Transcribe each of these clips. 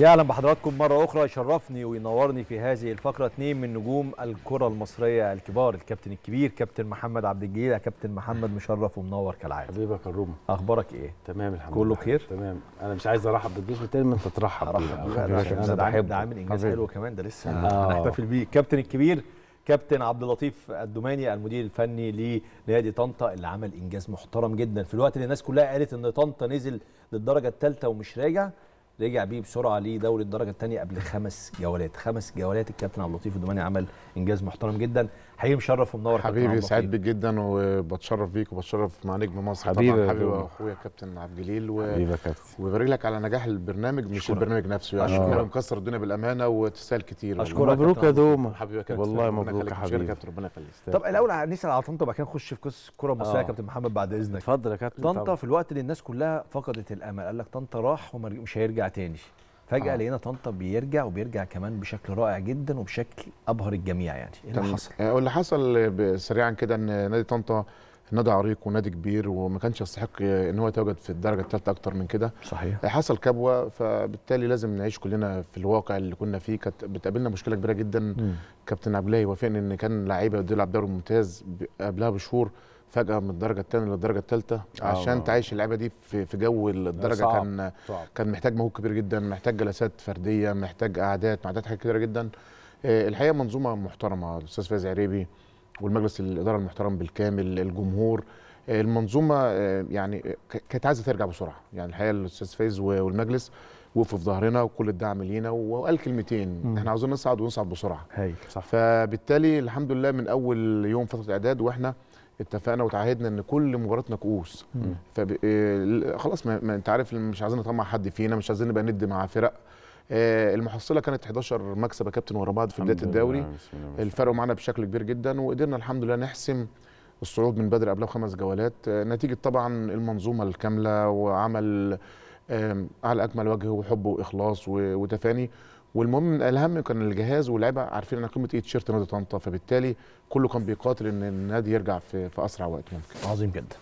يا اهلا بحضراتكم مره اخرى يشرفني وينورني في هذه الفقره اثنين من نجوم الكره المصريه الكبار الكابتن الكبير كابتن محمد عبد الجليل كابتن محمد مشرف ومنور كالعاده حبيبك يا روما اخبارك ايه تمام الحمد لله كله بخير تمام انا مش عايز ارحب بالجيش تاني ما انت ترحب انا بحب ده عامل انجاز حلو كمان ده لسه آه. هنحتفل بيه كابتن الكبير كابتن عبد اللطيف الدوماني المدير الفني لنادي طنطا اللي عمل انجاز محترم جدا في الوقت اللي الناس كلها قالت ان طنطا نزل للدرجه الثالثه ومش راجع رجع بيه بسرعه لدوري الدرجه الثانيه قبل خمس جولات خمس جولات الكابتن عبد اللطيف الدوماني عمل انجاز محترم جدا حقيقي مشرف ومنور حبيبي سعيد بيك جدا وبتشرف بيك وبتشرف مع نجم مصر حبيبي طبعا حبيبي واخويا كابتن عبد الجليل و... حبيبي كابتن وبارك لك على نجاح البرنامج مش شكرا. البرنامج نفسه يعني شكرا مكسر الدنيا بالامانه وتسال كتير اشكرك مبروك يا دوما حبيبي يا كابتن والله مبروك يا حبيبي كابتن ربنا يخليك طب الاول نسال على طنطا وبعد كده نخش في قصه الكره المصريه آه. يا كابتن محمد بعد اذنك اتفضل يا كابتن طنطا في الوقت اللي الناس كلها فقدت الامل قال لك طنطا راح ومش هيرجع تاني فجاه آه. لقينا طنطا بيرجع وبيرجع كمان بشكل رائع جدا وبشكل ابهر الجميع يعني ايه اللي حصل آه، اللي حصل سريعا كده ان نادي طنطا نادي عريق ونادي كبير وما كانش يستحق ان هو يتواجد في الدرجه الثالثه اكتر من كده صحيح آه، حصل كبوه فبالتالي لازم نعيش كلنا في الواقع اللي كنا فيه كانت بتقابلنا مشكله كبيره جدا م. كابتن عبد الله وافقني ان كان لعيبه بتلعب دوري ممتاز قبلها بشهور فجاه من الدرجه الثانيه للدرجه الثالثه آه، عشان آه. تعيش اللعيبه دي في في جو الدرجه صعب. كان صعب. كان محتاج مجهود كبير جدا محتاج جلسات فرديه محتاج قعدات قعدات حاجات كتيره جدا آه، الحقيقه منظومه محترمه الاستاذ فايز عريبي والمجلس الاداره المحترم بالكامل الجمهور آه، المنظومه يعني كانت عايزه ترجع بسرعه يعني الحقيقه الاستاذ فايز والمجلس وقفوا في ظهرنا وكل الدعم لينا وقال كلمتين مم. احنا عاوزين نصعد ونصعد بسرعه هي. صح فبالتالي الحمد لله من اول يوم فتره اعداد واحنا اتفقنا وتعهدنا ان كل مباراه نكؤوس فخلاص آه، خلاص ما... انت عارف مش عايزين نطمع حد فينا مش عايزين نبقى ند مع فرق آه، المحصله كانت 11 مكسب يا كابتن ورا بعض في بدايه الدوري الفرق معانا بشكل كبير جدا وقدرنا الحمد لله نحسم الصعود من بدري قبلها بخمس جولات آه، نتيجه طبعا المنظومه الكامله وعمل على اكمل وجه وحب واخلاص وتفاني والمهم من الاهم كان الجهاز واللعيبه عارفين انا قيمه ايه تيشيرت نادي طنطا فبالتالي كله كان بيقاتل ان النادي يرجع في, في اسرع وقت ممكن عظيم جدا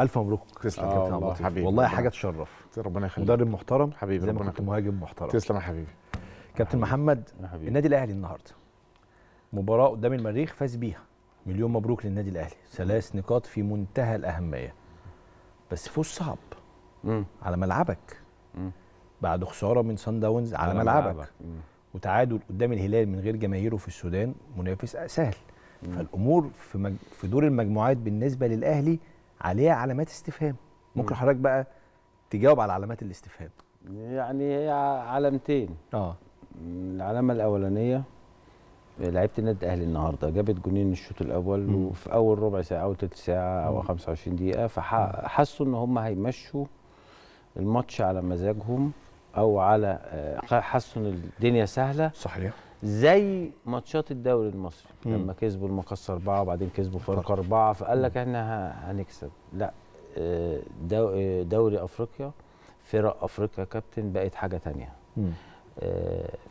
الف مبروك تسلم يا آه، كابتن عبد حبيبي والله حاجه تشرف ربنا يخليك مدرب محترم حبيبي زي ما كنت مهاجم محترم تسلم يا حبيبي كابتن محمد حبيبي. النادي الاهلي النهارده مباراه قدام المريخ فاز بيها مليون مبروك للنادي الاهلي ثلاث نقاط في منتهى الاهميه بس فوز صعب مم. على ملعبك مم. بعد خساره من سان داونز على, ملعبك, وتعادل قدام الهلال من غير جماهيره في السودان منافس سهل مم. فالامور في مج... في دور المجموعات بالنسبه للاهلي عليها علامات استفهام ممكن حضرتك بقى تجاوب على علامات الاستفهام يعني هي علامتين اه العلامه الاولانيه لعيبه النادي الاهلي النهارده جابت جونين الشوط الاول مم. وفي اول ربع ساعه او ثلث ساعه او 25 دقيقه فحسوا ان هم هيمشوا الماتش على مزاجهم او على آه، حسوا ان الدنيا سهله صحيح زي ماتشات الدوري المصري مم. لما كسبوا المقص اربعه وبعدين كسبوا فرق اربعه فقال لك احنا هنكسب لا آه، آه، دوري افريقيا فرق افريقيا كابتن بقت حاجه ثانيه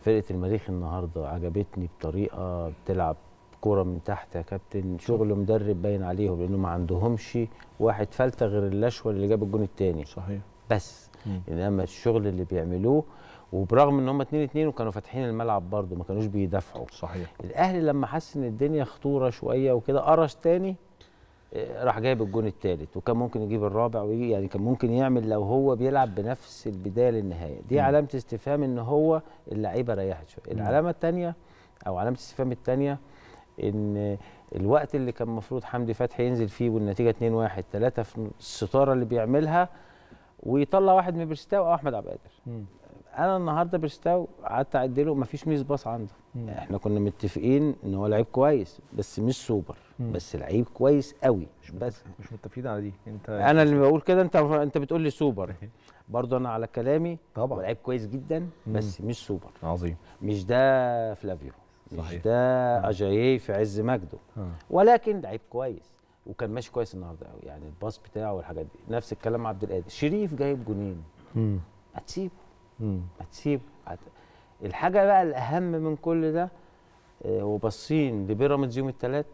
فرقه المريخ النهارده عجبتني بطريقه بتلعب كوره من تحت يا كابتن شغل مدرب باين عليهم لانه ما عندهمش واحد فلته غير اللشوه اللي جاب الجون الثاني صحيح بس مم. انما الشغل اللي بيعملوه وبرغم ان هم اتنين اتنين وكانوا فاتحين الملعب برضه ما كانوش بيدافعوا صحيح الاهلي لما حس ان الدنيا خطوره شويه وكده قرش تاني آه، راح جايب الجون التالت وكان ممكن يجيب الرابع ويجي يعني كان ممكن يعمل لو هو بيلعب بنفس البدايه للنهايه دي علامه استفهام ان هو اللعيبه ريحت شويه العلامه الثانيه او علامه الاستفهام الثانيه ان الوقت اللي كان المفروض حمدي فتحي ينزل فيه والنتيجه 2 1 3 في الستاره اللي بيعملها ويطلع واحد من برستاو او احمد عبد القادر انا النهارده برستاو قعدت اعد له مفيش ميز باص عنده مم. احنا كنا متفقين ان هو لعيب كويس بس مش سوبر مم. بس لعيب كويس قوي مش بس مش متفقين على دي انت انا اللي بقول كده انت انت بتقول لي سوبر برضه انا على كلامي طبعا لعيب كويس جدا بس مم. مش سوبر عظيم مش ده فلافيو صحيح. مش ده اجاييه في عز مجده ولكن لعيب كويس وكان ماشي كويس النهارده قوي يعني الباص بتاعه والحاجات دي نفس الكلام عبد القادر شريف جايب جونين هتسيبه هتسيبه هت... الحاجه بقى الاهم من كل ده آه، وباصين لبيراميدز يوم الثلاث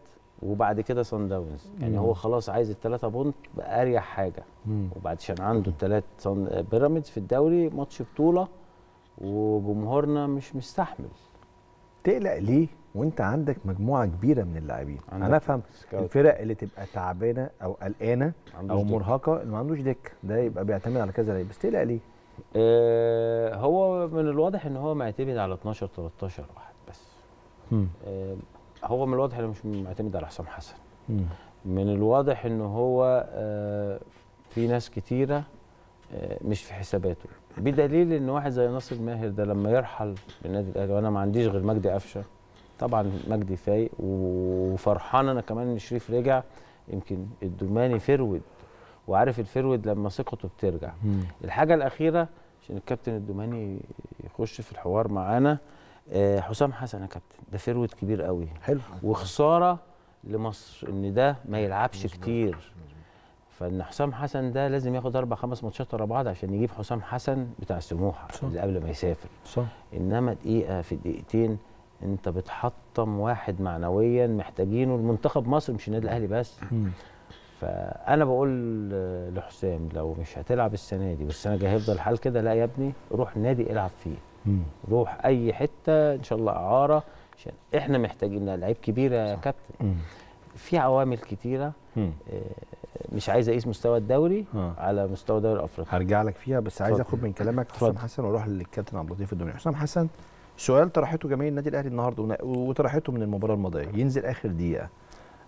وبعد كده سان داونز يعني هو خلاص عايز الثلاثه بونت باريح حاجه وبعد عشان عنده الثلاث آه، بيراميدز في الدوري ماتش بطوله وجمهورنا مش مستحمل تقلق ليه وانت عندك مجموعه كبيره من اللاعبين انا افهم الفرق اللي تبقى تعبانه او قلقانه او مرهقه اللي ما عندوش دك ده يبقى بيعتمد على كذا لعيب بس تقلق ليه؟ آه هو من الواضح ان هو معتمد على 12 13 واحد بس آه هو من الواضح انه مش معتمد على حسام حسن م. من الواضح ان هو آه في ناس كتيره آه مش في حساباته بدليل ان واحد زي ناصر ماهر ده لما يرحل للنادي النادي الاهلي وانا ما عنديش غير مجدي قفشه طبعا مجدي فايق وفرحان انا كمان ان شريف رجع يمكن الدوماني فرود وعارف الفرود لما ثقته بترجع مم. الحاجه الاخيره عشان الكابتن الدوماني يخش في الحوار معانا آه حسام حسن يا كابتن ده فرود كبير قوي حلو وخساره لمصر ان ده ما يلعبش مزبوط. كتير فان حسام حسن ده لازم ياخد اربع خمس ماتشات ورا بعض عشان يجيب حسام حسن بتاع السموحه اللي قبل ما يسافر صح انما دقيقه في دقيقتين انت بتحطم واحد معنويا محتاجينه المنتخب مصر مش النادي الاهلي بس فانا بقول لحسام لو مش هتلعب السنه دي والسنه الجايه هيفضل الحال كده لا يا ابني روح نادي العب فيه روح اي حته ان شاء الله اعاره عشان احنا محتاجين لعيب كبير يا كابتن في عوامل كتيره آه، مش عايز اقيس مستوى الدوري آه. على مستوى دوري افريقيا هرجع لك فيها بس عايز اخد من كلامك حسام حسن واروح للكابتن عبد اللطيف الدمري حسام حسن سؤال طرحته جماهير النادي الاهلي النهارده وطرحته من المباراه الماضيه ينزل اخر دقيقه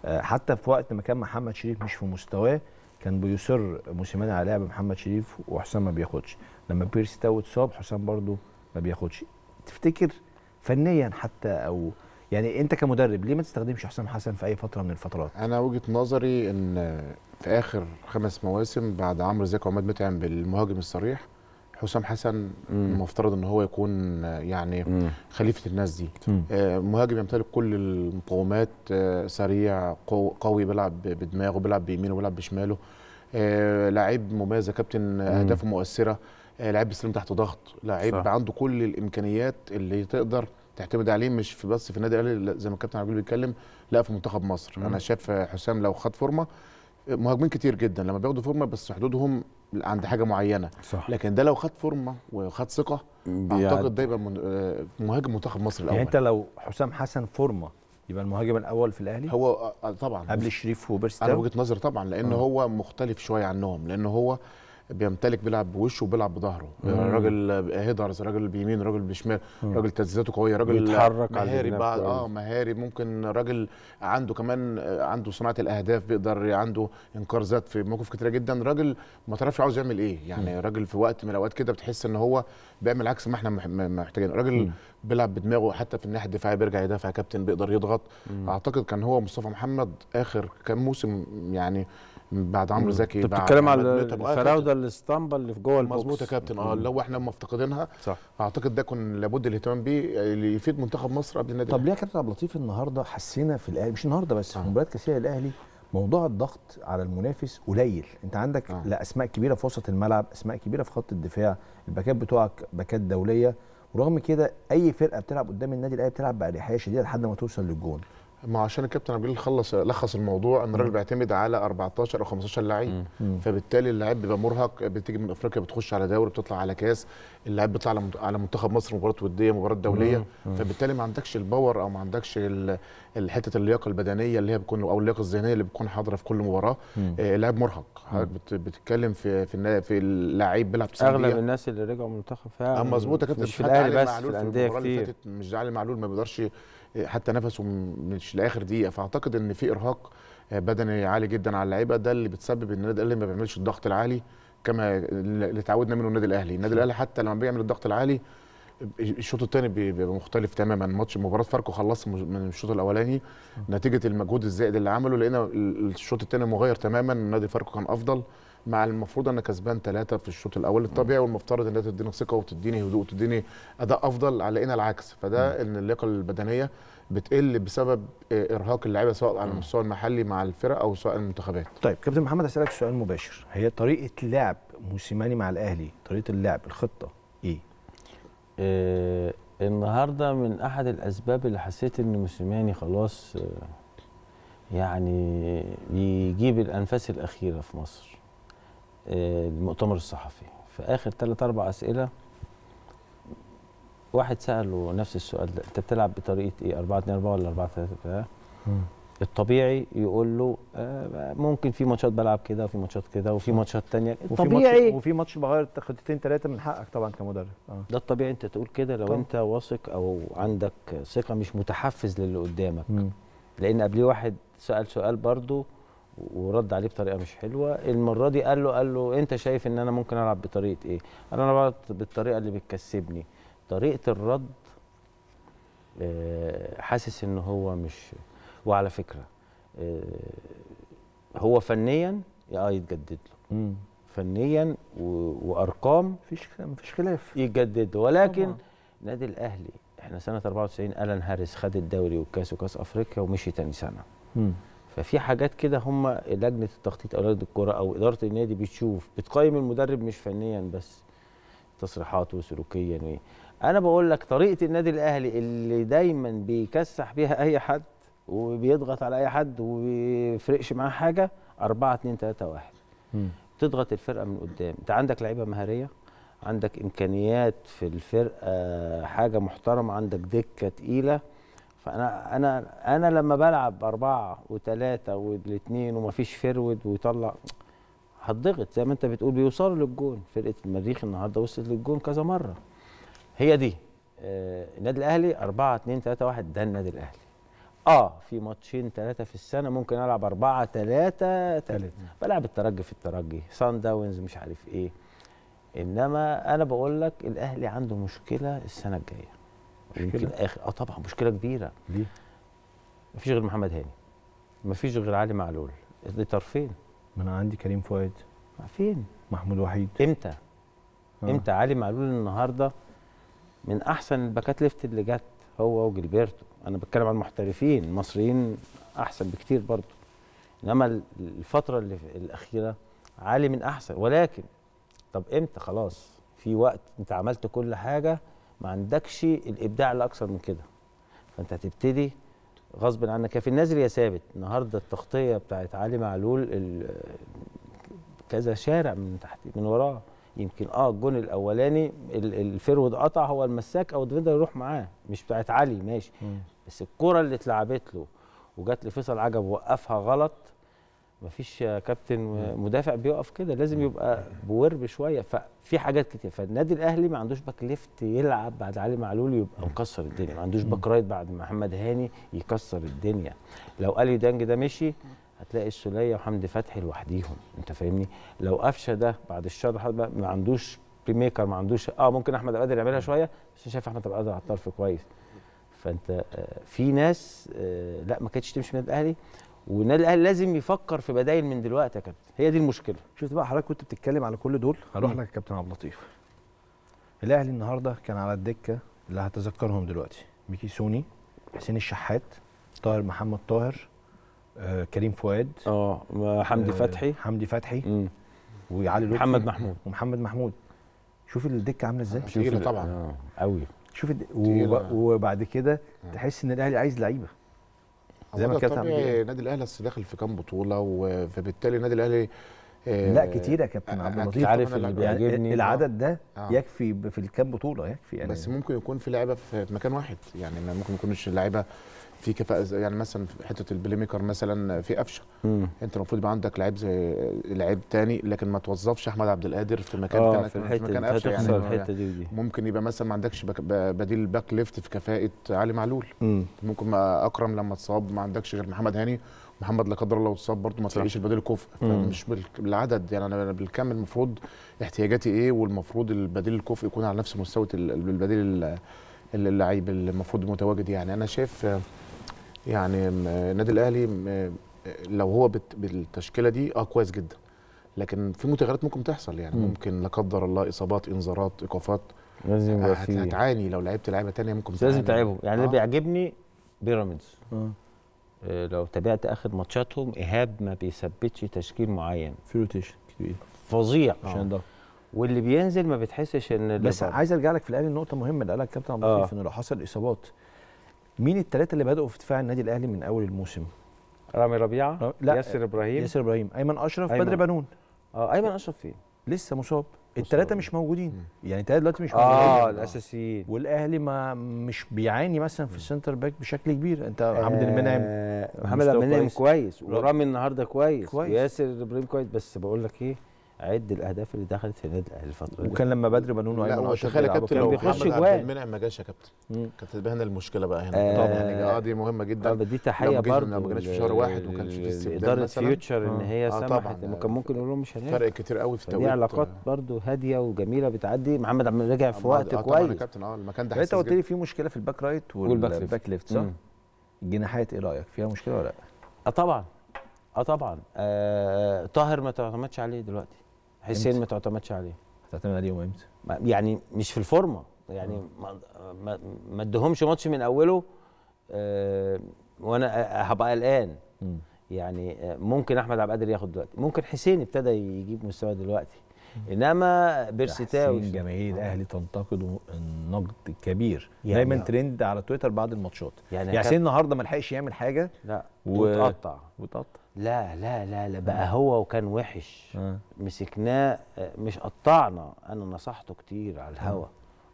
آه، حتى في وقت ما كان محمد شريف مش في مستواه كان بيصر موسيماني على لعب محمد شريف وحسام ما بياخدش لما بيرسي تاو اتصاب حسام برده ما بياخدش تفتكر فنيا حتى او يعني انت كمدرب ليه ما تستخدمش حسام حسن في اي فتره من الفترات انا وجهه نظري ان في اخر خمس مواسم بعد عمرو زكي وعماد متعب بالمهاجم الصريح حسام حسن المفترض ان هو يكون يعني مم. خليفه الناس دي مم. آه، مهاجم يمتلك كل المقومات آه، سريع قوي بيلعب بدماغه بيلعب بيمينه بيلعب بشماله آه، لعيب مميز كابتن اهدافه مؤثره لعيب بيستلم تحت ضغط لعيب عنده كل الامكانيات اللي تقدر تعتمد عليه مش في بس في النادي الاهلي زي ما الكابتن عبد بيتكلم لا في منتخب مصر مم. انا شايف حسام لو خد فورمه مهاجمين كتير جدا لما بياخدوا فورمه بس حدودهم عند حاجه معينه صح. لكن ده لو خد فورمه وخد ثقه اعتقد ده يبقى آه، مهاجم منتخب مصر الاول يعني انت لو حسام حسن فورمه يبقى المهاجم الاول في الاهلي هو آه، طبعا قبل شريف وبيرستاو انا وجهه نظر طبعا لان آه. هو مختلف شويه عنهم لان هو بيمتلك بيلعب بوشه وبيلعب بظهره راجل هيدرز راجل بيمين راجل بشمال راجل تسديداته قويه راجل بيتحرك مهاري بعد اه مهاري ممكن راجل عنده كمان آه، عنده صناعه الاهداف بيقدر عنده انكار ذات في موقف كتيره جدا راجل ما تعرفش عاوز يعمل ايه يعني راجل في وقت من الاوقات كده بتحس ان هو بيعمل عكس ما احنا محتاجين راجل بيلعب بدماغه حتى في الناحيه الدفاعيه بيرجع يدافع كابتن بيقدر يضغط مم. اعتقد كان هو مصطفى محمد اخر كام موسم يعني بعد عمرو زكي انت بتتكلم على الفراوده آه، الاسطمبه اللي في جوه البوكس مظبوط يا كابتن اه لو احنا مفتقدينها صح اعتقد ده كان لابد الاهتمام بيه اللي يفيد منتخب مصر قبل النادي طب ليه يا كابتن عبد اللطيف النهارده حسينا في الاهلي مش النهارده بس آه. في مباريات كثيره الاهلي موضوع الضغط على المنافس قليل انت عندك آه. لا اسماء كبيره في وسط الملعب اسماء كبيره في خط الدفاع الباكات بتوعك باكات دوليه ورغم كده اي فرقه بتلعب قدام النادي الاهلي بتلعب باريحيه شديده لحد ما توصل للجون ما عشان الكابتن عبد الجليل خلص لخص الموضوع ان الراجل بيعتمد على 14 او 15 لعيب فبالتالي اللاعب بيبقى مرهق بتيجي من افريقيا بتخش على دوري بتطلع على كاس اللاعب بيطلع على منتخب مصر مباراه وديه مباراه دوليه فبالتالي ما عندكش الباور او ما عندكش حته اللياقه البدنيه اللي هي بتكون او اللياقه الذهنيه اللي بتكون حاضره في كل مباراه آه، اللاعب مرهق حضرتك بتتكلم في في في اللاعب بيلعب اغلب الناس اللي رجعوا من المنتخب فعلا مظبوط يا كابتن مش في الاهلي بس في الانديه كتير مش علي معلول ما بيقدرش آه، حتى نفسه مش لاخر دقيقه فاعتقد ان في ارهاق آه، بدني عالي جدا على اللعيبه ده اللي بتسبب ان النادي الاهلي ما بيعملش الضغط العالي كما اللي تعودنا منه النادي الاهلي النادي الاهلي حتى لما بيعمل الضغط العالي الشوط الثاني بيبقى مختلف تماما ماتش مباراه فاركو خلص من الشوط الاولاني نتيجه المجهود الزائد اللي عمله لقينا الشوط الثاني مغير تماما نادي فاركو كان افضل مع المفروض انا كسبان ثلاثه في الشوط الاول الطبيعي والمفترض ان تديني ثقه وتديني هدوء وتديني اداء افضل لقينا العكس فده ان اللياقه البدنيه بتقل بسبب آه، ارهاق اللعيبه سواء على المستوى المحلي مع الفرق او سواء المنتخبات طيب كابتن محمد هسالك سؤال مباشر هي طريقه لعب موسيماني مع الاهلي طريقه اللعب الخطه ايه آه النهارده من احد الاسباب اللي حسيت ان موسيماني خلاص آه، يعني بيجيب الانفاس الاخيره في مصر آه المؤتمر الصحفي في اخر ثلاث اربع اسئله واحد ساله نفس السؤال ده انت بتلعب بطريقه ايه 4 2 4 ولا 4 3 3 الطبيعي يقول له آه، ممكن في ماتشات بلعب كده وفي ماتشات كده وفي ماتشات تانية الطبيعي وفي ماتش بغير خطتين ثلاثه من حقك طبعا كمدرب آه. ده الطبيعي انت تقول كده لو طبعا. انت واثق او عندك ثقه مش متحفز للي قدامك مم. لان قبليه واحد سال سؤال برضه ورد عليه بطريقه مش حلوه المره دي قال له قال له انت شايف ان انا ممكن العب بطريقه ايه انا بلعب بالطريقه اللي بتكسبني طريقه الرد آه، حاسس ان هو مش وعلى فكره آه، هو فنيا اه يتجدد له مم. فنيا وارقام مفيش مفيش خلاف يتجدد ولكن النادي الاهلي احنا سنه 94 الان هاريس خد الدوري والكاس وكاس افريقيا ومشي تاني سنه مم. ففي حاجات كده هم لجنه التخطيط او لجنه الكره او اداره النادي بتشوف بتقيم المدرب مش فنيا بس تصريحاته سلوكيا وايه انا بقول لك طريقه النادي الاهلي اللي دايما بيكسح بيها اي حد وبيضغط على اي حد وبيفرقش معاه حاجه 4 2 3 1 تضغط الفرقه من قدام انت عندك لعيبه مهاريه عندك امكانيات في الفرقه حاجه محترمه عندك دكه تقيله فانا انا انا لما بلعب اربعه وثلاثه والاثنين ومفيش فرود ويطلع هتضغط زي ما انت بتقول بيوصلوا للجون فرقه المريخ النهارده وصلت للجون كذا مره هي دي آه، النادي الاهلي 4 2 3 1 ده النادي الاهلي اه في ماتشين ثلاثه في السنه ممكن العب 4 3 3 بلعب الترجي في الترجي سان داونز مش عارف ايه انما انا بقول لك الاهلي عنده مشكله السنه الجايه مشكله اخر اه طبعا مشكله كبيره ليه مفيش غير محمد هاني مفيش غير علي معلول دي طرفين ما انا عندي كريم فؤاد فين محمود وحيد امتى آه. امتى علي معلول النهارده من احسن الباكات ليفت اللي جت هو وجلبرتو انا بتكلم عن المحترفين المصريين احسن بكتير برضو انما الفتره اللي الاخيره علي من احسن ولكن طب امتى خلاص في وقت انت عملت كل حاجه ما عندكش الابداع اللي من كده فانت هتبتدي غصب عنك في النازل يا ثابت النهارده التغطيه بتاعت علي معلول كذا شارع من تحت من وراه يمكن اه الجون الاولاني الفيرود قطع هو المساك او الديفندر يروح معاه مش بتاعت علي ماشي بس الكره اللي اتلعبت له وجات لفيصل عجب وقفها غلط مفيش كابتن مدافع بيقف كده لازم يبقى بورب شويه ففي حاجات كتير فالنادي الاهلي ما عندوش باك ليفت يلعب بعد علي معلول يبقى مكسر الدنيا ما عندوش باك رايت بعد محمد هاني يكسر الدنيا لو اليو دانج ده مشي هتلاقي السوليه وحمدي فتحي لوحديهم انت فاهمني لو قفشه ده بعد الشر ما عندوش بلاي ميكر ما عندوش اه ممكن احمد قادر يعملها شويه بس شايف احمد قادر على الطرف كويس فانت آه، في ناس آه، لا ما كانتش تمشي من الاهلي والنادي الاهلي لازم يفكر في بدايل من دلوقتي يا كابتن هي دي المشكله شفت بقى حضرتك كنت بتتكلم على كل دول هروح لك يا كابتن عبد اللطيف الاهلي النهارده كان على الدكه اللي هتذكرهم دلوقتي ميكي سوني حسين الشحات طاهر محمد طاهر آه، كريم فؤاد اه حمدي آه فتحي حمدي فتحي مم. وعلي لطفي محمد محمود ومحمد محمود شوف الدكه عامله ازاي شوف طبعا قوي آه. شوف وبعد كده آه. تحس ان الاهلي عايز لعيبه زي ما كانت النادي الاهلي اصل داخل في كام بطوله فبالتالي النادي الاهلي لا كتير يا كابتن عبد اللطيف عارف اللي بيعجبني يعني العدد ده آه. يكفي في الكام بطوله يكفي يعني بس ممكن يكون في لعيبه في مكان واحد يعني ممكن ما يكونش اللعيبه في كفاءه يعني مثلا في حته البليميكر ميكر مثلا في قفشه انت المفروض يبقى عندك لعيب زي لعيب تاني لكن ما توظفش احمد عبد القادر في مكان آه في, في مكان قفشه يعني, الحتة دي دي. ممكن يبقى مثلا ما عندكش بديل باك ليفت في كفاءه علي معلول مم. ممكن اكرم لما اتصاب ما عندكش غير محمد هاني محمد لا قدر الله اتصاب برضه ما تلاقيش البديل الكفء مش بالعدد يعني انا بالكم المفروض احتياجاتي ايه والمفروض البديل الكفء يكون على نفس مستوى البديل اللعيب المفروض متواجد يعني انا شايف يعني النادي الاهلي لو هو بالتشكيله دي اه كويس جدا لكن في متغيرات ممكن تحصل يعني ممكن لا قدر الله اصابات انذارات ايقافات لازم يبقى في هتعاني لو لعبت لعيبه تانية ممكن لازم تعبهم يعني اللي آه. بيعجبني بيراميدز آه. آه. لو تابعت اخر ماتشاتهم ايهاب ما بيثبتش تشكيل معين في روتيشن كبير فظيع عشان ده آه. واللي بينزل ما بتحسش ان بس عايز ارجع لك في الاهلي نقطه مهمه اللي قالها الكابتن عبد اللطيف آه. ان لو حصل اصابات مين الثلاثه اللي بداوا في دفاع النادي الاهلي من اول الموسم رامي ربيعه آه، لا ياسر ابراهيم ياسر ابراهيم ايمن اشرف أيمن. بدر بنون اه ايمن اشرف فين لسه مصاب الثلاثه مش موجودين مم. يعني الثلاثه دلوقتي مش آه، موجودين اه الاساسيين والاهلي ما مش بيعاني مثلا في السنتر باك بشكل كبير انت آه عبد المنعم محمد عبد المنعم كويس ورامي النهارده كويس, كويس. ياسر ابراهيم كويس بس بقول لك ايه عد الاهداف اللي دخلت في النادي الاهلي الفتره دي وكان لما بدر بنون وايمن عاشور تخيل يا كابتن لو محمد عبد المنعم ما جاش يا كابتن كانت تبان المشكله بقى هنا آه طبعا يعني اه دي مهمه جدا آه دي تحيه برضه ما جاش في شهر واحد وما كانش في استبدال اداره فيوتشر ان هي آه سمحت كان ممكن يقول لهم مش هنعمل فرق كتير قوي في دي علاقات برضه هاديه وجميله بتعدي محمد عبد رجع في وقت آه، كويس اه كابتن اه المكان ده انت قلت لي في مشكله في الباك رايت والباك ليفت صح؟ الجناحات ايه رايك فيها مشكله ولا لا؟ اه طبعا اه طبعا آه، طاهر ما تعتمدش عليه دلوقتي حسين ما تعتمدش عليه هتعتمد عليهم امتى؟ يعني مش في الفورمه يعني آه. ما ما ادهمش ماتش من اوله أه وانا هبقى قلقان يعني آه، ممكن احمد عبد القادر ياخد دلوقتي ممكن حسين ابتدى يجيب مستوى دلوقتي انما بيرسي بيرسيتاو جماهير الاهلي آه. تنتقد نقد كبير يعني دايما يعني ترند على تويتر بعد الماتشات يعني حسين النهارده ما لحقش يعمل حاجه لا وتقطع وتقطع لا لا لا لا بقى هو وكان وحش مسكناه آه، مش قطعنا انا نصحته كتير على الهوا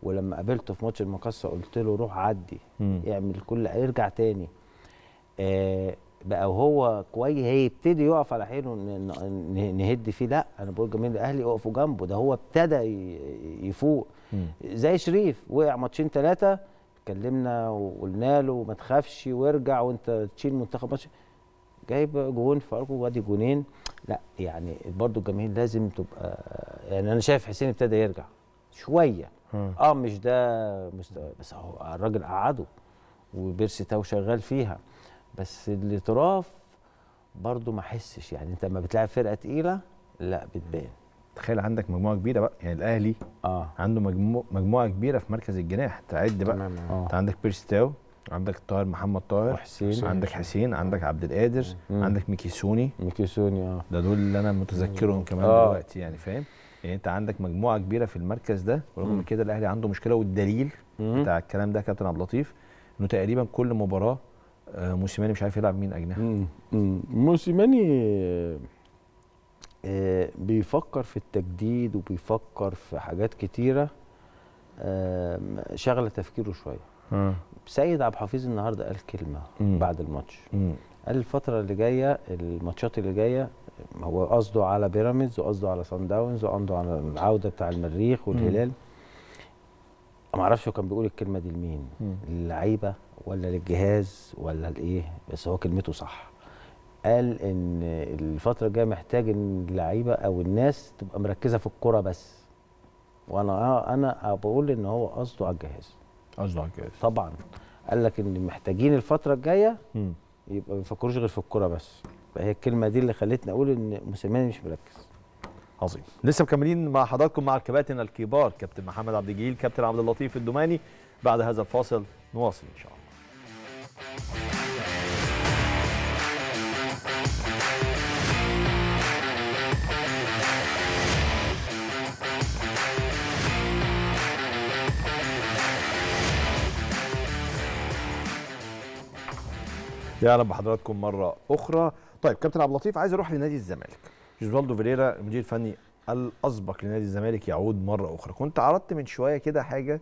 ولما قابلته في ماتش المقصه قلت له روح عدي يعمل اعمل كل ارجع تاني آه بقى وهو كويس هيبتدي يقف على حيله نهد فيه لا انا بقول جميل الاهلي اقفوا جنبه ده هو ابتدى يفوق زي شريف وقع ماتشين ثلاثه اتكلمنا وقلنا له ما تخافش وارجع وانت تشيل منتخب مصر جايب جون فاركو وادي جونين لا يعني برضو الجماهير لازم تبقى يعني انا شايف حسين ابتدى يرجع شويه اه مش ده مستوى بس هو الراجل قعده وبيرسي تاو شغال فيها بس الاطراف برضو ما حسش يعني انت لما بتلاعب فرقه تقيله لا بتبان تخيل عندك مجموعه كبيره بقى يعني الاهلي اه عنده مجموعه كبيره في مركز الجناح تعد بقى آه. انت عندك بيرسي تاو عندك طاهر محمد طاهر وحسين عندك حسين عندك عبد القادر عندك ميكيسوني ميكيسوني اه ده دول اللي انا متذكرهم كمان آه. دلوقتي يعني فاهم يعني انت عندك مجموعه كبيره في المركز ده ورغم كده الاهلي عنده مشكله والدليل مم. بتاع الكلام ده كابتن عبد اللطيف انه تقريبا كل مباراه آه، موسيماني مش عارف يلعب مين اجنحه موسيماني آه، بيفكر في التجديد وبيفكر في حاجات كتيره شغله تفكيره شويه آه. سيد عبد الحفيظ النهارده قال كلمه مم. بعد الماتش قال الفتره اللي جايه الماتشات اللي جايه هو قصده على بيراميدز وقصده على سان داونز وقصده على العوده بتاع المريخ والهلال ما اعرفش هو كان بيقول الكلمه دي لمين للعيبه ولا للجهاز ولا لايه بس هو كلمته صح قال ان الفتره الجايه محتاج ان اللعيبه او الناس تبقى مركزه في الكوره بس وانا انا بقول ان هو قصده على الجهاز اشبع كاس طبعا قال لك ان محتاجين الفتره الجايه يبقى ما بيفكروش غير في الكوره بس فهي الكلمه دي اللي خلتني اقول ان موسيماني مش مركز عظيم لسه مكملين مع حضراتكم مع الكباتن الكبار كابتن محمد عبد الجليل كابتن عبد اللطيف الدوماني بعد هذا الفاصل نواصل ان شاء الله يا اهلا بحضراتكم مره اخرى طيب كابتن عبد اللطيف عايز اروح لنادي الزمالك جوزوالدو فيريرا المدير الفني الاسبق لنادي الزمالك يعود مره اخرى كنت عرضت من شويه كده حاجه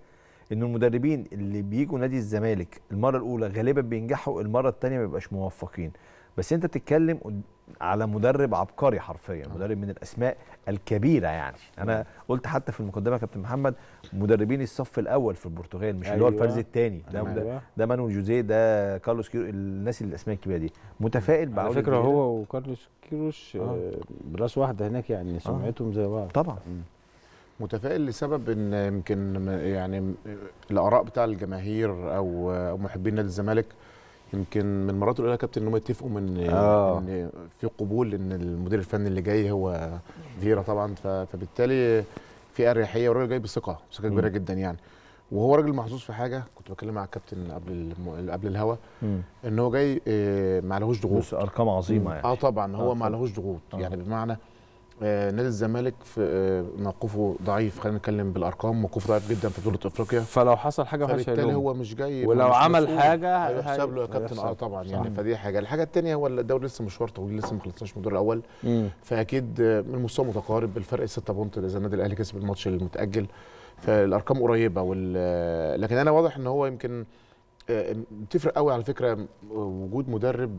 ان المدربين اللي بيجوا نادي الزمالك المره الاولى غالبا بينجحوا المره الثانيه ما بيبقاش موفقين بس انت بتتكلم على مدرب عبقري حرفيا آه. مدرب من الاسماء الكبيره يعني انا قلت حتى في المقدمه يا كابتن محمد مدربين الصف الاول في البرتغال مش اللي هو أيوة. الفرز الثاني ده أيوة. ده مانويل جوزيه ده كارلوس كيرو الناس اللي الاسماء الكبيره دي متفائل على فكره هو وكارلوس كيروش آه. براس آه، واحده هناك يعني آه. سمعتهم زي بعض طبعا متفائل لسبب ان يمكن يعني الاراء بتاع الجماهير او محبين نادي الزمالك يمكن من المرات الاولى كابتن ان هم يتفقوا من آه. ان في قبول ان المدير الفني اللي جاي هو فيرا طبعا فبالتالي في اريحيه والراجل جاي بثقه ثقه كبيره جدا يعني وهو راجل محظوظ في حاجه كنت بتكلم مع الكابتن قبل قبل الهوا ان هو جاي آه، ما عليهوش ضغوط ارقام عظيمه يعني اه طبعا هو آه ما عليهوش ضغوط آه. يعني بمعنى آه، نادي الزمالك في آه، موقفه ضعيف خلينا نتكلم بالارقام موقفه ضعيف جدا في بطوله افريقيا فلو حصل حاجه مش هيلوم هو مش جاي ولو مش عمل حاجه هيحسب له يا كابتن اه طبعا صح. يعني فدي حاجه الحاجه الثانيه هو الدوري لسه مشوار طويل لسه ما خلصناش من الدور الاول مم. فاكيد آه، المستوى متقارب الفرق 6 بونت اذا النادي الاهلي كسب الماتش المتاجل فالارقام قريبه وال... لكن انا واضح ان هو يمكن بتفرق قوي على فكره وجود مدرب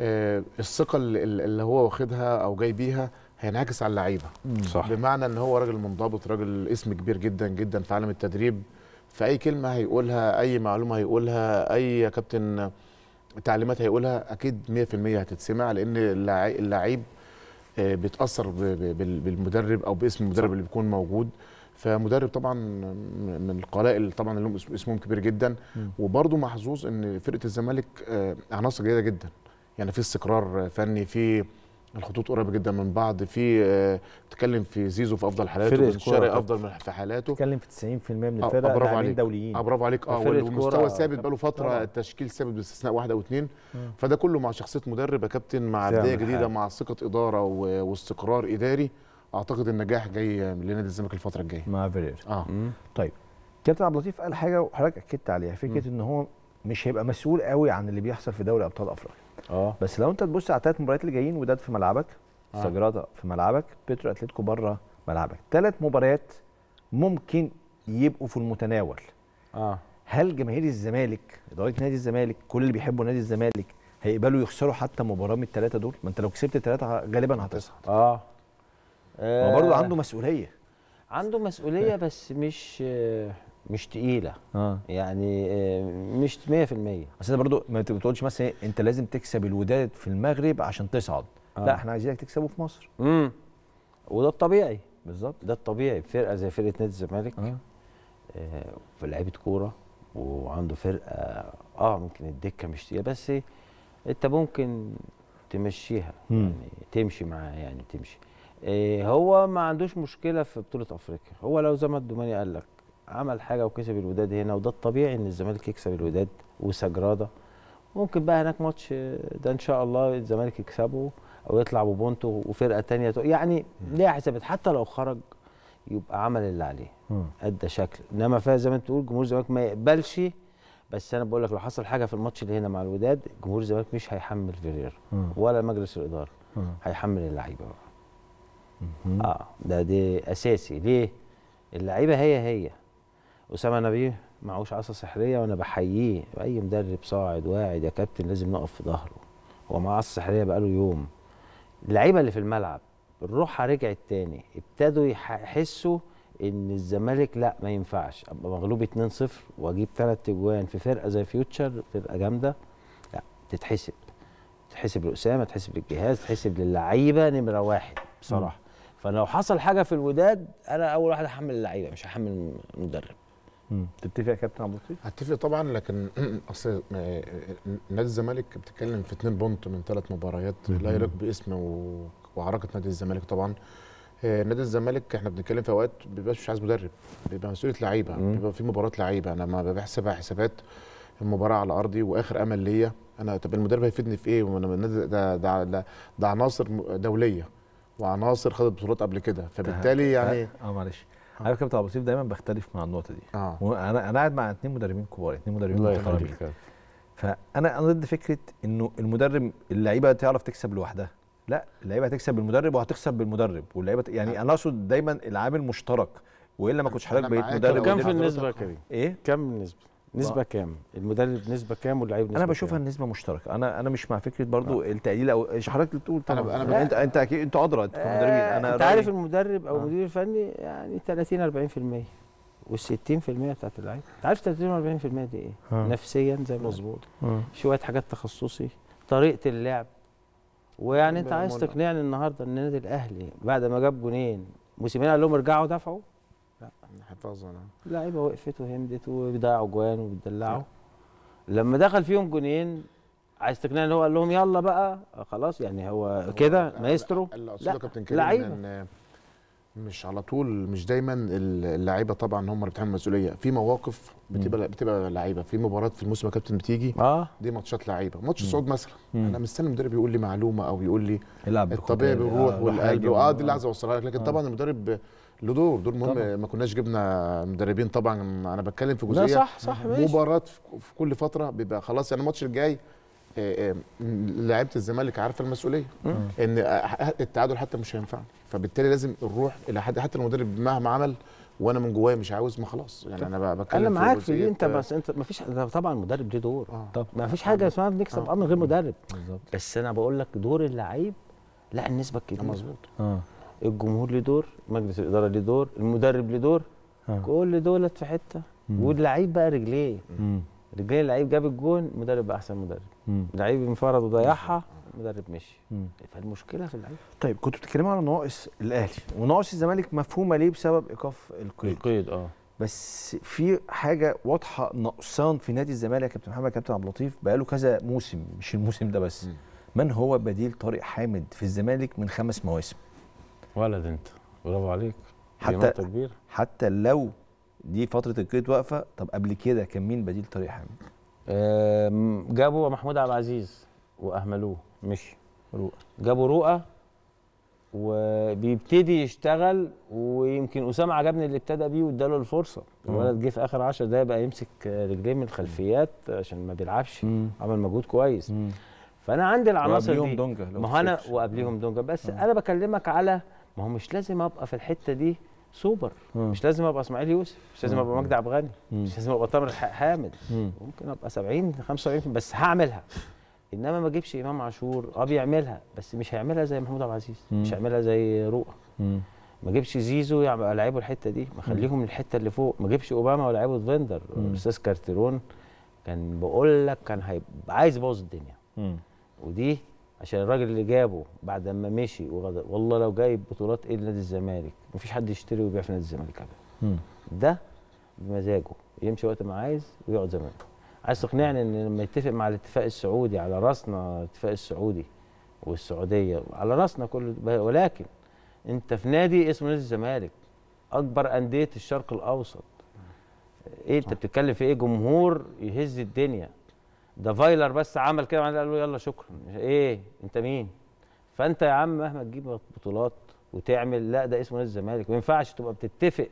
آه، الثقه اللي هو واخدها او جاي بيها هينعكس على اللعيبه صح بمعنى ان هو راجل منضبط راجل اسم كبير جدا جدا في عالم التدريب فاي كلمه هيقولها اي معلومه هيقولها اي يا كابتن تعليمات هيقولها اكيد 100% هتتسمع لان اللعيب آه، بيتاثر بالمدرب او باسم المدرب صح. اللي بيكون موجود فمدرب طبعا من القلائل طبعا اللي اسمهم كبير جدا وبرده محظوظ ان فرقه الزمالك آه، عناصر جيده جدا يعني في استقرار فني في الخطوط قريبه جدا من بعض في آه، تكلم في زيزو في افضل حالاته في شرقي افضل من في حالاته تكلم في 90% من آه، الفرق آه، برافو عليك دوليين برافو عليك اه والمستوى ثابت بقاله فتره طبعا. التشكيل ثابت باستثناء واحد او اثنين فده كله مع شخصيه مدرب يا كابتن مع بدايه جديده مع ثقه اداره واستقرار اداري اعتقد النجاح جاي لنادي الزمالك الفتره الجايه مع فيرير اه مم. طيب كابتن عبد اللطيف قال حاجه وحضرتك اكدت عليها فكره ان هو مش هيبقى مسؤول قوي عن اللي بيحصل في دوري ابطال افريقيا أوه. بس لو انت تبص على الثلاث مباريات اللي جايين وداد في ملعبك آه. سجرادا في ملعبك بيترو اتلتيكو بره ملعبك ثلاث مباريات ممكن يبقوا في المتناول اه هل جماهير الزمالك اداره نادي الزمالك كل اللي بيحبوا نادي الزمالك هيقبلوا يخسروا حتى مباراه من الثلاثه دول ما انت لو كسبت الثلاثه غالبا هتصعد آه. اه هو برضه عنده مسؤوليه عنده مسؤوليه بس مش مش تقيله آه. يعني آه، مش 100% اصل انت برضو ما بتقولش مثلا ايه، انت لازم تكسب الوداد في المغرب عشان تصعد آه. لا احنا عايزينك تكسبه في مصر امم وده الطبيعي بالظبط ده الطبيعي فرقه زي فرقه نادي الزمالك آه. آه في لعيبه كوره وعنده فرقه اه ممكن الدكه مش تقيله بس انت ممكن تمشيها مم. يعني تمشي معاه يعني تمشي آه هو ما عندوش مشكله في بطوله افريقيا هو لو زي ما الدوماني قال لك عمل حاجه وكسب الوداد هنا وده الطبيعي ان الزمالك يكسب الوداد وسجراده ممكن بقى هناك ماتش ده ان شاء الله الزمالك يكسبه او يطلع ببونتو وفرقه ثانيه يعني ليها حسابات حتى لو خرج يبقى عمل اللي عليه ادى شكل انما فيها زي ما انت بتقول جمهور الزمالك ما يقبلش بس انا بقول لك لو حصل حاجه في الماتش اللي هنا مع الوداد جمهور الزمالك مش هيحمل فيرير ولا مجلس الاداره هيحمل اللعيبه بقى اه ده دي اساسي ليه اللعيبه هي هي اسامه نبيه معهوش عصا سحريه وانا بحييه اي مدرب صاعد واعد يا كابتن لازم نقف في ظهره هو معاه عصا سحريه بقاله يوم اللعيبه اللي في الملعب الروح رجعت تاني ابتدوا يحسوا ان الزمالك لا ما ينفعش ابقى مغلوب 2-0 واجيب ثلاث اجوان في فرقه زي فيوتشر فرقه جامده لا تتحسب تحسب لاسامه تحسب للجهاز تحسب للعيبه نمره واحد بصراحه فلو حصل حاجه في الوداد انا اول واحد هحمل اللعيبه مش هحمل المدرب تتفق يا كابتن عبد اللطيف؟ هتفق طبعا لكن اصل نادي الزمالك بتتكلم في اثنين بونت من ثلاث مباريات لا يليق باسم و... نادي الزمالك طبعا آه، نادي الزمالك احنا بنتكلم في اوقات بيبقى مش عايز مدرب بيبقى مسؤوليه لعيبه بيبقى في مباراه لعيبه انا ما بحسبها حسابات المباراه على ارضي واخر امل ليا انا طب المدرب هيفيدني في ايه وانا النادي ده ده ده عناصر دوليه وعناصر خدت بطولات قبل كده فبالتالي يعني اه معلش آه. عارف كابتن عبد سيف دايما بختلف مع النقطه دي آه. وانا انا قاعد مع اثنين مدربين كبار اثنين مدربين محترمين فانا انا ضد فكره انه المدرب اللعيبه تعرف تكسب لوحدها لا اللعيبه هتكسب بالمدرب وهتخسر بالمدرب واللعيبه يعني آه. انا اقصد دايما العامل مشترك والا ما كنتش حضرتك بقيت مدرب إيه؟ كم في النسبه يا كريم؟ ايه؟ كم النسبه؟ نسبة كام؟ المدرب نسبة كام واللعيب نسبة انا بشوفها النسبة مشتركة، انا انا مش مع فكرة برضو بقى. آه. التقليل او حضرتك اللي بتقول طبعا انا, أنا انت انت اكيد انت ادرى انتوا آه، مدربين انا انت عارف المدرب او آه. المدير الفني يعني 30 40% وال 60% بتاعت اللعيب، انت عارف 30 و40% دي ايه؟ ها. نفسيا زي ما مظبوط شوية حاجات تخصصي، طريقة اللعب ويعني انت عايز تقنعني النهارده ان النادي الاهلي بعد ما جاب جونين موسيمين قال لهم ارجعوا دفعوا لا لعيبه وقفت وهمدت وضيعوا جوان وبيدلعوا لما دخل فيهم جونين عايز تقنعني ان هو قال لهم يلا بقى خلاص يعني هو كده مايسترو لا لا كابتن كريم مش على طول مش دايما اللعيبه طبعا هم اللي بيتحملوا المسؤوليه في مواقف بتبقى بتبقى لعيبه في مباريات في الموسم يا كابتن بتيجي اه دي ماتشات لعيبه ماتش صعود مثلا انا مستني المدرب يقول لي معلومه او يقول لي الطبيعي بالروح آه، والقلب اه دي اللي آه. عايز اوصلها لك لكن آه. طبعا المدرب له دور دور مهم طبعا. ما كناش جبنا مدربين طبعا انا بتكلم في جزئيه لا صح صح مباراه في كل فتره بيبقى خلاص يعني الماتش الجاي آه، آه، لعيبه الزمالك عارفه المسؤوليه مم. ان التعادل حتى مش هينفعني فبالتالي لازم نروح الى حد حتى المدرب مهما عمل وانا من جوايا مش عاوز ما خلاص يعني انا بتكلم انا معاك في دي انت آه. بس انت ما فيش طبعا المدرب ليه دور طب ما فيش حاجه اسمها بنكسب امر غير مدرب بالظبط بس انا بقول لك دور اللعيب لا النسبه الكبيره مظبوط اه الجمهور ليه دور مجلس الاداره ليه دور المدرب ليه دور آه. كل دولت في حته واللعيب بقى رجليه رجليه اللعيب جاب الجون مدرب بقى احسن مدرب لعيب انفرد وضيعها مدرب مشي فالمشكله في اللعيب طيب كنتوا بتتكلموا على ناقص الاهلي وناقص الزمالك مفهومه ليه بسبب ايقاف القيد القيد اه بس في حاجه واضحه نقصان في نادي الزمالك يا كابتن محمد كابتن عبد اللطيف بقاله كذا موسم مش الموسم ده بس م. من هو بديل طارق حامد في الزمالك من خمس مواسم ولد انت برافو عليك حتى كبير. حتى لو دي فترة القيد واقفة طب قبل كده كان مين بديل طارق حامد؟ جابوا محمود عبد العزيز واهملوه مشي رؤى جابوا رؤى وبيبتدي يشتغل ويمكن اسامه عجبني اللي ابتدى بيه واداله الفرصه الولد جه في اخر 10 دقايق بقى يمسك رجليه من الخلفيات عشان ما بيلعبش مم. عمل مجهود كويس مم. فانا عندي العناصر دي ما هو انا وقبليهم دونجا بس مم. انا بكلمك على ما هو مش لازم ابقى في الحته دي سوبر مم. مش لازم ابقى اسماعيل يوسف مش لازم ابقى مجدي عبد الغني مش لازم ابقى تامر حامد ممكن ابقى 70 75 بس هعملها انما ما اجيبش امام عاشور اه بيعملها بس مش هيعملها زي محمود عبد العزيز مم. مش هيعملها زي رؤى ما اجيبش زيزو يعني لعيبه الحته دي ما اخليهم الحته اللي فوق ما اجيبش اوباما ولاعيبه فيندر الاستاذ كارتيرون كان بقول لك كان هيبقى عايز يبوظ الدنيا مم. ودي عشان الراجل اللي جابه بعد ما مشي وغدا والله لو جايب بطولات ايه لنادي الزمالك مفيش حد يشتري ويبيع في نادي الزمالك ابدا ده بمزاجه يمشي وقت ما عايز ويقعد زي ما عايز تقنعني ان لما يتفق مع الاتفاق السعودي على راسنا الاتفاق السعودي والسعوديه على راسنا كل ولكن انت في نادي اسمه نادي الزمالك اكبر انديه الشرق الاوسط ايه انت بتتكلم في ايه جمهور يهز الدنيا ده فايلر بس عمل كده قال له يلا شكرا ايه انت مين فانت يا عم مهما تجيب بطولات وتعمل لا ده اسمه نادي الزمالك ما ينفعش تبقى بتتفق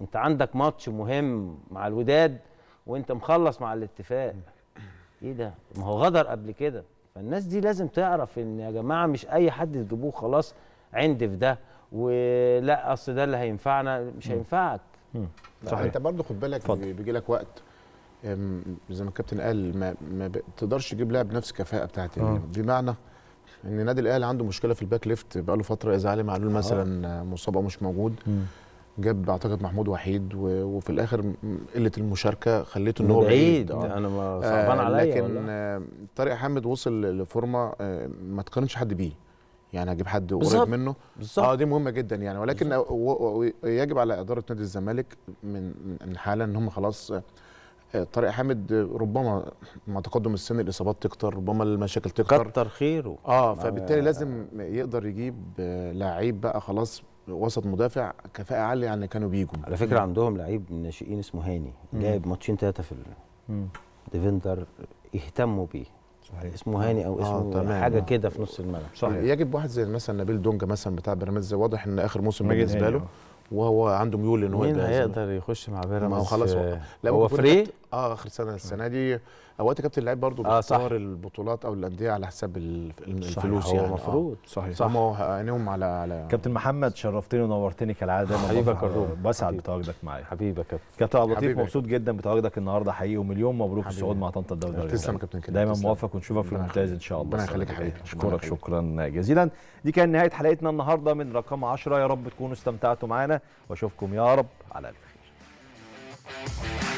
انت عندك ماتش مهم مع الوداد وانت مخلص مع الاتفاق ايه ده ما هو غدر قبل كده فالناس دي لازم تعرف ان يا جماعه مش اي حد تجيبوه خلاص عند في ده ولا اصل ده اللي هينفعنا مش هينفعك صح انت برضه خد بالك بيجي لك وقت زي ما الكابتن قال ما, ما تقدرش تجيب لاعب بنفس الكفاءه بتاعت آه. بمعنى ان نادي الاهلي عنده مشكله في الباك ليفت بقاله فتره اذا علي معلول آه. مثلا مصاب او مش موجود م. جاب اعتقد محمود وحيد وفي الاخر قله المشاركه خليته ان هو بعيد آه. انا ما صعبان آه عليا لكن آه طارق حامد وصل لفورمه آه ما تقارنش حد بيه يعني هجيب حد قريب منه بالظبط اه دي مهمه جدا يعني ولكن يجب على اداره نادي الزمالك من حالا ان هم خلاص آه آه، طارق حامد ربما مع تقدم السن الاصابات تكتر ربما المشاكل تكتر كتر خيره اه فبالتالي لازم يقدر يجيب آه، لعيب بقى خلاص وسط مدافع كفاءه عاليه عن اللي كانوا بيجوا على فكره عندهم لعيب من ناشئين اسمه هاني لعب ماتشين ثلاثه في ديفندر اهتموا بيه صحيح. اسمه هاني او آه، اسمه آه، تمام. حاجه كده في نص الملعب صحيح يجب واحد زي مثلا نبيل دونجا مثلا بتاع بيراميدز واضح ان اخر موسم بالنسبه له وهو عنده ميول ان هو مين هيقدر يخش مع بيراميدز ما هو خلاص هو آه، فري اه اخر سنه السنه دي اوقات كابتن اللعيب برضه بيختار آه البطولات او الانديه على حساب الفلوس صحيح يعني آه، المفروض آه صحيح صح. هم عينيهم على على كابتن محمد شرفتني ونورتني كالعاده حبيبك الروم بسعد بتواجدك معايا حبيبك كابتن كابتن عبد اللطيف مبسوط جدا بتواجدك النهارده حقيقي ومليون مبروك الصعود مع طنطا الدوري تسلم كابتن كده دايما موفق ونشوفك في الممتاز ان شاء الله ربنا يخليك يا حبيبي اشكرك شكرا جزيلا دي كان نهايه حلقتنا النهارده من رقم 10 يا رب تكونوا استمتعتوا معانا واشوفكم يا رب على الف خير